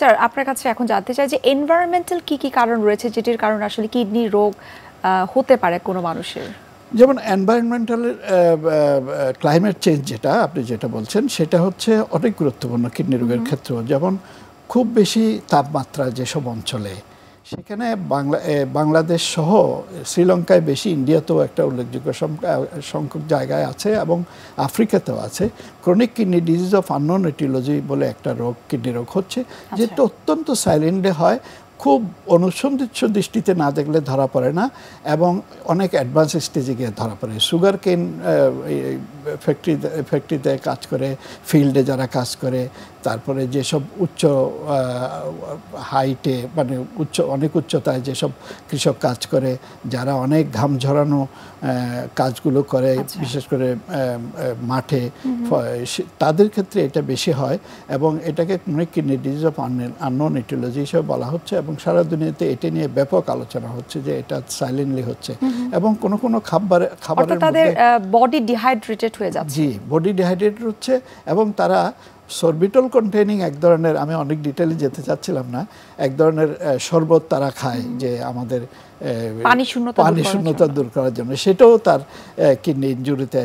Sir আপনার কাছে এখন জানতে চাই যে এনভায়রনমেন্টাল কি কি কারণ রয়েছে যেটির কারণে আসলে কিডনি রোগ হতে পারে কোনো মানুষের যেমন এনভায়রনমেন্টাল ক্লাইমেট চেঞ্জ যেটা আপনি যেটা বলছেন সেটা হচ্ছে অনেক গুরুত্বপূর্ণ কিডনি রোগের ক্ষেত্র যেমন খুব বেশি তাপমাত্রা যেসব অঞ্চলে সেখানে বাংলা বাংলাদেশ সহ শ্রীলঙ্কায় বেশি ইন্ডিয়াতেও একটা উল্লেখযোগ্য সংখ্যক জায়গায় আছে এবং আফ্রিকাতেও আছে chronic kidney disease of unknown aetiology বলে একটা রোগ কিডনি রোগ হচ্ছে আচ্ছা। যেটা অত্যন্ত সাইলেন্টে হয় খুব অনুসন্ধিচ্ছ দৃষ্টিতে না দেখলে ধরা পড়ে না এবং অনেক অ্যাডভান্স স্টেজে গিয়ে ধরা পড়ে সুগার কেন ফ্যাক্টরি ফ্যাক্টরিতে কাজ করে ফিল্ডে যারা কাজ করে তারপরে যেসব উচ্চ হাইটে মানে উচ্চ অনেক উচ্চতায় যেসব কৃষক কাজ করে যারা অনেক ঘাম ঝরানো কাজগুলো করে আচ্ছা। বিশেষ করে মাঠে তাদের ক্ষেত্রে এটা বেশি হয় এবং এটাকে chronic kidney disease of unknown aetiology হিসেবে বলা হচ্ছে এবং সারা দুনিয়াতে এটা নিয়ে ব্যাপক আলোচনা হচ্ছে যে এটা সাইলেন্টলি হচ্ছে এবং কোনো কোনো খাবার খাবারের তাদের বডি ডিহাইড্রেটেড হয়ে যাচ্ছে জি বডি ডিহাইড্রেটেড হচ্ছে এবং তারা সর্বিটল কন্টেনিং এক ধরনের আমি অনেক ডিটেলে যেতে চাচ্ছিলাম না এক ধরনের শরবত তারা খায় যে আমাদের পানি শূন্যতা পানি শূন্যতা দূর করার জন্য সেটাও তার কিডনি ইঞ্জুরিতে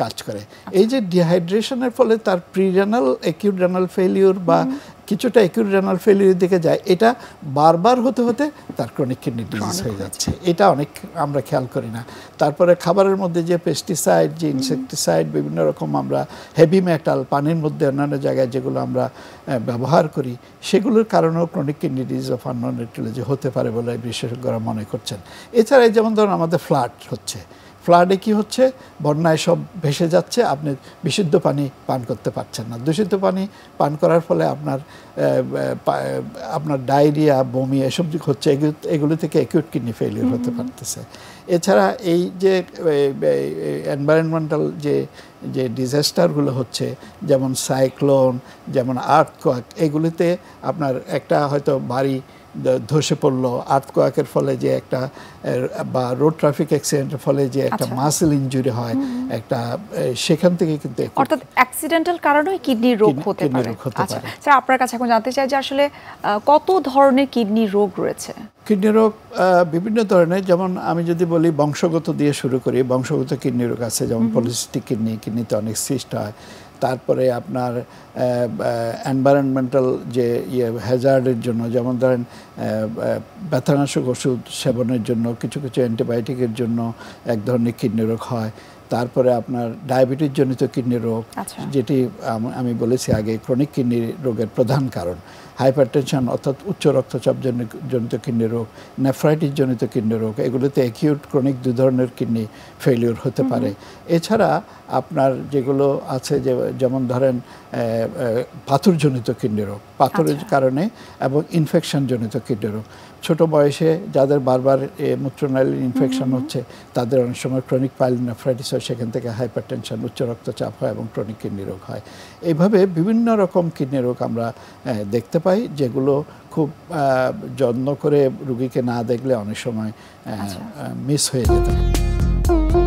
কাজ করে আচ্ছা। এই যে ডিহাইড্রেশনের ফলে তার প্রিরেনাল অ্যাকিউট ফেলিওর বা কিছুটা একিউট রেনাল ফেলিউর দিকে যায় এটা বারবার হতে হতে তার ক্রনিক কিডনি ডিজিজ হয়ে যাচ্ছে এটা অনেক আমরা খেয়াল করি না তারপরে খাবারের মধ্যে যে পেস্টিসাইড যে ইনসেকটিসাইড বিভিন্ন রকম আমরা হেভি মেটাল পানির মধ্যে অন্যান্য জায়গায় যেগুলো আমরা ব্যবহার করি সেগুলোর কারণেও chronic kidney disease of unknown aetiology হতে পারে বলে বিশেষজ্ঞরা মনে করছেন এছাড়া যেমন ধরুন আমাদের ফ্লাট হচ্ছে ফ্লাডে কি হচ্ছে বন্যায় সব ভেসে যাচ্ছে আপনি বিশুদ্ধ পানি পান করতে পারছেন না দূষিত পানি পান করার ফলে আপনার আপনার ডায়রিয়া বমি এসব হচ্ছে এগুলো থেকে একিউট কিডনি ফেলিওর হতে পারতেছে এছাড়া এই যে এনভায়রনমেন্টাল যে যে ডিজাস্টারগুলো হচ্ছে যেমন সাইক্লোন যেমন আর্থকোয়াক এগুলিতে আপনার একটা হয়তো বাড়ি ধসে পড়ল আর্থকোয়াকের ফলে যে একটা বা রোড ট্রাফিক অ্যাক্সিডেন্টের ফলে যে একটা আচ্ছা। মাসেল ইঞ্জুরি হয় একটা সেখান থেকে কিন্তু অর্থাৎ অ্যাক্সিডেন্টাল কারণে কিডনি রোগ হতে আচ্ছা। পারে আচ্ছা স্যার আপনার কাছে এখন জানতে চাই যে আসলে কত ধরনের কিডনি রোগ রয়েছে কিডনি রোগ বিভিন্ন ধরনের যেমন আমি যদি বলি বংশগত দিয়ে শুরু করি বংশগত কিডনি রোগ আছে যেমন পলিসিস্টিক কিডনি কিডনিতে অনেক সিস্ট হয় তারপরে আপনার এনভায়রনমেন্টাল যে ইয়ে হ্যাজার্ডের জন্য যেমন ধরেন ব্যথানাশক ওষুধ সেবনের জন্য কিছু কিছু অ্যান্টিবায়োটিকের জন্য এক ধরনের কিডনি রোগ হয় তারপরে আপনার ডায়াবেটিস জনিত কিডনি রোগ আচ্ছা। যেটি আমি বলেছি আগে ক্রনিক কিডনি রোগের প্রধান কারণ টেনশন অর্থাৎ উচ্চ রক্তচাপ জনিত কিডনি রোগ নেফ্রাইটিস জনিত কিডনি রোগ এগুলোতে অ্যাকিউট ক্রনিক দু ধরনের কিডনি ফেলিওর হতে পারে এছাড়া আপনার যেগুলো আছে যে যেমন ধরেন পাথরজনিত কিডনি রোগ পাথরের আচ্ছা। কারণে এবং জনিত কিডনি রোগ ছোট বয়সে যাদের বারবার মূত্রনালীর ইনফেকশন হচ্ছে তাদের অনেক সময় ক্রনিক পাইল নেফ্রাইটিস সেখান থেকে হাইপার টেনশন উচ্চ রক্তচাপ হয় এবং ক্রনিক কিডনি রোগ হয় এইভাবে বিভিন্ন রকম কিডনি রোগ আমরা দেখতে পাই যেগুলো খুব যত্ন করে রুগীকে না দেখলে অনেক সময় মিস আচ্ছা। হয়ে যেতে